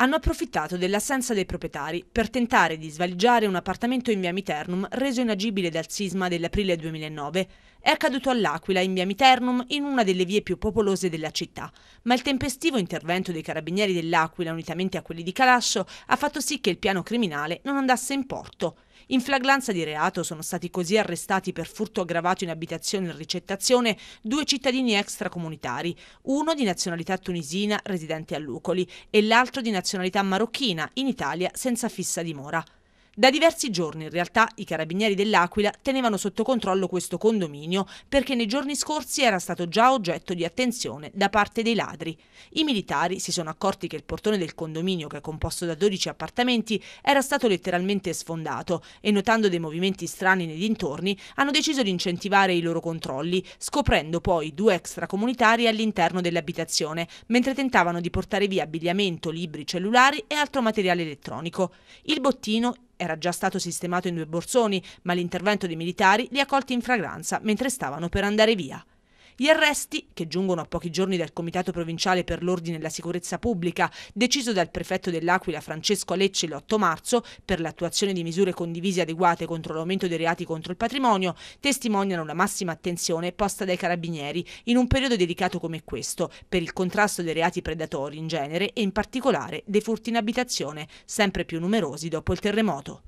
hanno approfittato dell'assenza dei proprietari per tentare di svaligiare un appartamento in via Miternum reso inagibile dal sisma dell'aprile 2009. È accaduto all'Aquila, in via Miternum, in una delle vie più popolose della città, ma il tempestivo intervento dei carabinieri dell'Aquila, unitamente a quelli di Calascio ha fatto sì che il piano criminale non andasse in porto. In flagranza di reato sono stati così arrestati per furto aggravato in abitazione e ricettazione due cittadini extracomunitari, uno di nazionalità tunisina residente a Lucoli e l'altro di nazionalità marocchina in Italia senza fissa dimora. Da diversi giorni in realtà i carabinieri dell'Aquila tenevano sotto controllo questo condominio perché nei giorni scorsi era stato già oggetto di attenzione da parte dei ladri. I militari si sono accorti che il portone del condominio, che è composto da 12 appartamenti, era stato letteralmente sfondato e notando dei movimenti strani nei dintorni hanno deciso di incentivare i loro controlli, scoprendo poi due extracomunitari all'interno dell'abitazione, mentre tentavano di portare via abbigliamento, libri, cellulari e altro materiale elettronico. Il bottino era già stato sistemato in due borsoni, ma l'intervento dei militari li ha colti in fragranza mentre stavano per andare via. Gli arresti, che giungono a pochi giorni dal Comitato Provinciale per l'Ordine e la Sicurezza Pubblica, deciso dal prefetto dell'Aquila Francesco Alecci l'8 marzo, per l'attuazione di misure condivise adeguate contro l'aumento dei reati contro il patrimonio, testimoniano la massima attenzione posta dai carabinieri in un periodo dedicato come questo, per il contrasto dei reati predatori in genere e in particolare dei furti in abitazione, sempre più numerosi dopo il terremoto.